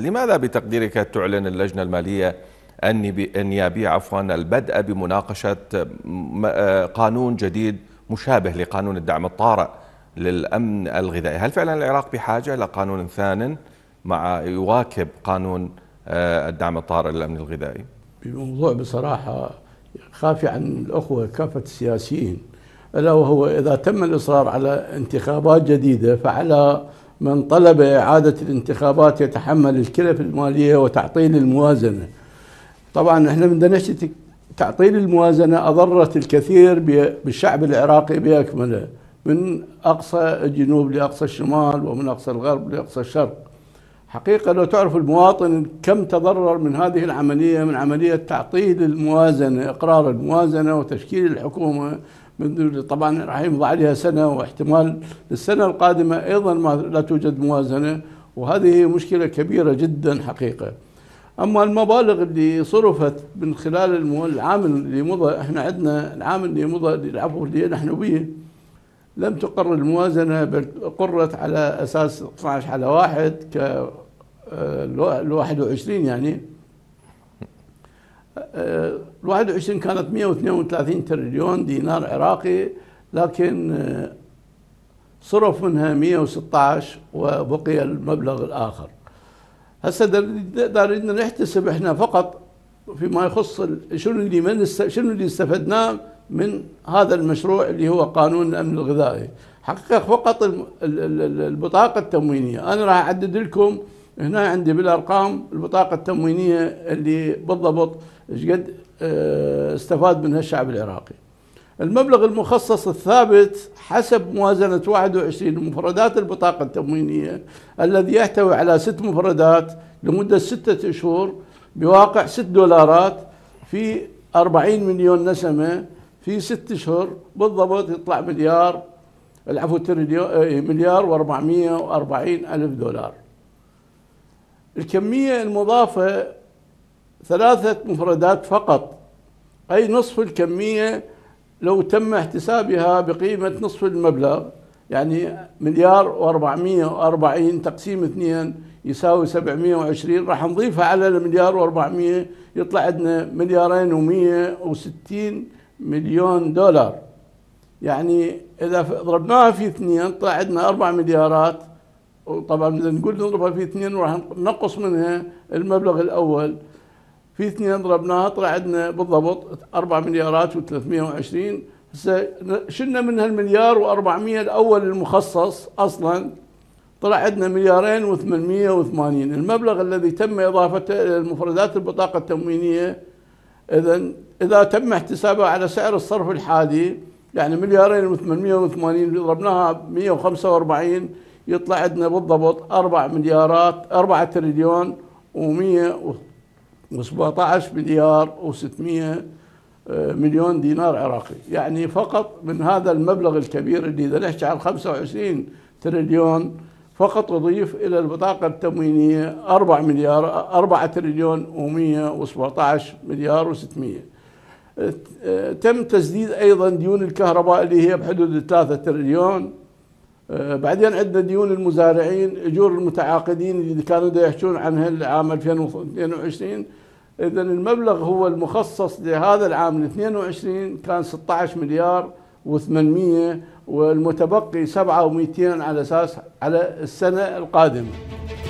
لماذا بتقديرك تعلن اللجنة المالية النيابية عفوا البدء بمناقشة آه، قانون جديد مشابه لقانون الدعم الطارئ للأمن الغذائي هل فعلا العراق بحاجة لقانون ثان مع يواكب قانون آه، الدعم الطارئ للأمن الغذائي بموضوع بصراحة خافي عن الأخوة كافة السياسيين ألا وهو إذا تم الإصرار على انتخابات جديدة فعلى من طلب إعادة الانتخابات يتحمل الكلف المالية وتعطيل الموازنة طبعا احنا من نشتكي تعطيل الموازنة أضرت الكثير بالشعب العراقي بأكمله من أقصى الجنوب لأقصى الشمال ومن أقصى الغرب لأقصى الشرق حقيقة لو تعرف المواطن كم تضرر من هذه العملية من عملية تعطيل الموازنة إقرار الموازنة وتشكيل الحكومة طبعا راح يمضي عليها سنه واحتمال للسنه القادمه ايضا ما لا توجد موازنه وهذه مشكله كبيره جدا حقيقه. اما المبالغ اللي صرفت من خلال العام اللي مضى احنا عندنا العام اللي مضى العفو اللي نحن به لم تقر الموازنه بل قرت على اساس 12 على واحد ك 21 آه، يعني 21 كانت 132 تريليون دينار عراقي لكن آه، صرف منها 116 وبقي المبلغ الآخر هسه دارين نحتسب احنا فقط فيما يخص شنو اللي من شنو اللي استفدناه من هذا المشروع اللي هو قانون الامن الغذائي حقق فقط البطاقه التموينيه انا راح اعدد لكم هنا عندي بالارقام البطاقه التموينيه اللي بالضبط ايش قد آه، استفاد منها الشعب العراقي. المبلغ المخصص الثابت حسب موازنة 21 مفردات البطاقة التموينية الذي يحتوي على ست مفردات لمدة ستة أشهر بواقع ست دولارات في 40 مليون نسمة في ست أشهر بالضبط يطلع مليار العفو تريليون آه، مليار و440 ألف دولار الكمية المضافة ثلاثة مفردات فقط أي نصف الكمية لو تم احتسابها بقيمة نصف المبلغ يعني مليار و440 تقسيم اثنين يساوي 720 راح نضيفها على المليار و400 يطلع عندنا مليارين و160 مليون دولار يعني اذا ضربناها في اثنين طلع عندنا 4 مليارات طبعا اذا نقول نضربها في اثنين راح ننقص منها المبلغ الاول في اثنين ضربناها طلع عندنا بالضبط 4 مليارات و320 هسه شلنا من هالمليار و400 الاول المخصص اصلا طلع عندنا مليارين و880 المبلغ الذي تم اضافته الى المفردات البطاقه التموينيه اذا اذا تم احتسابه على سعر الصرف الحالي يعني مليارين و880 ضربناها 145 يطلع عندنا بالضبط 4 مليارات 4 تريليون و117 مليار و600 آه، مليون دينار عراقي يعني فقط من هذا المبلغ الكبير اللي إذا نحكي عن 25 تريليون فقط أضيف إلى البطاقة التموينية 4 مليار 4 تريليون و117 مليار و600 آه، آه، تم تسديد أيضا ديون الكهرباء اللي هي بحدود 3 تريليون آه، بعدين عندنا ديون المزارعين اجور المتعاقدين اللي كانوا يحكون عنها العام 2022 اذا المبلغ هو المخصص لهذا العام 22 كان 16 مليار و800 والمتبقي 7200 و200 على اساس على السنه القادمه